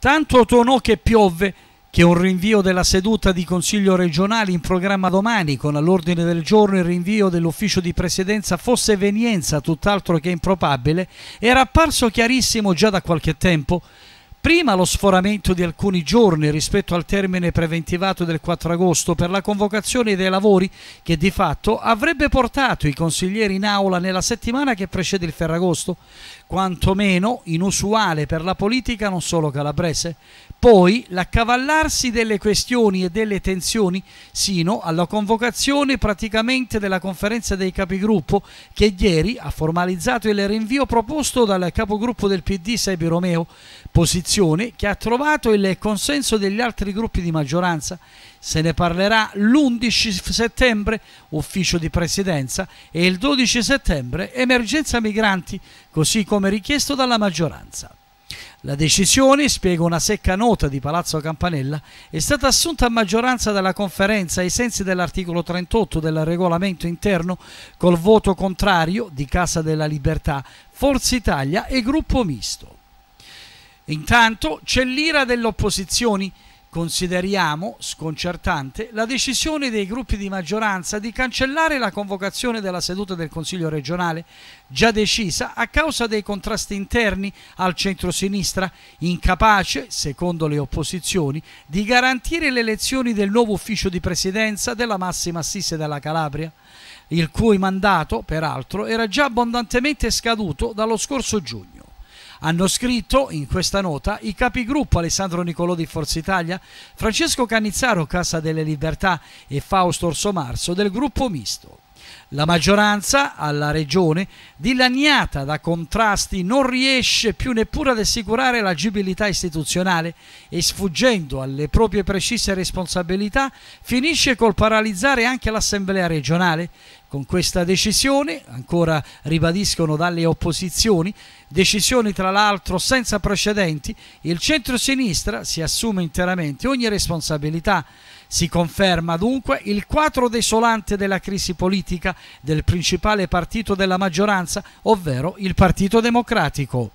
Tanto tuonò che piovve che un rinvio della seduta di Consiglio regionale in programma domani con all'ordine del giorno il rinvio dell'ufficio di presidenza fosse venienza tutt'altro che improbabile era apparso chiarissimo già da qualche tempo prima lo sforamento di alcuni giorni rispetto al termine preventivato del 4 agosto per la convocazione dei lavori che di fatto avrebbe portato i consiglieri in aula nella settimana che precede il Ferragosto, quantomeno inusuale per la politica non solo calabrese, poi l'accavallarsi delle questioni e delle tensioni sino alla convocazione praticamente della conferenza dei capigruppo che ieri ha formalizzato il rinvio proposto dal capogruppo del PD Sebi Romeo, posizione che ha trovato il consenso degli altri gruppi di maggioranza. Se ne parlerà l'11 settembre, ufficio di presidenza, e il 12 settembre, emergenza migranti, così come richiesto dalla maggioranza. La decisione, spiega una secca nota di Palazzo Campanella, è stata assunta a maggioranza dalla conferenza ai sensi dell'articolo 38 del regolamento interno col voto contrario di Casa della Libertà, Forza Italia e Gruppo Misto. Intanto c'è l'ira delle opposizioni Consideriamo sconcertante la decisione dei gruppi di maggioranza di cancellare la convocazione della seduta del Consiglio regionale, già decisa a causa dei contrasti interni al centro-sinistra, incapace, secondo le opposizioni, di garantire le elezioni del nuovo ufficio di presidenza della massima assise della Calabria, il cui mandato, peraltro, era già abbondantemente scaduto dallo scorso giugno. Hanno scritto in questa nota i capigruppo Alessandro Nicolò di Forza Italia, Francesco Cannizzaro Casa delle Libertà e Fausto Orso Marzo del gruppo misto. La maggioranza alla regione, dilaniata da contrasti, non riesce più neppure ad assicurare l'agibilità istituzionale e sfuggendo alle proprie precise responsabilità finisce col paralizzare anche l'Assemblea regionale con questa decisione, ancora ribadiscono dalle opposizioni, decisioni tra l'altro senza precedenti, il centro-sinistra si assume interamente ogni responsabilità. Si conferma dunque il quadro desolante della crisi politica del principale partito della maggioranza, ovvero il Partito Democratico.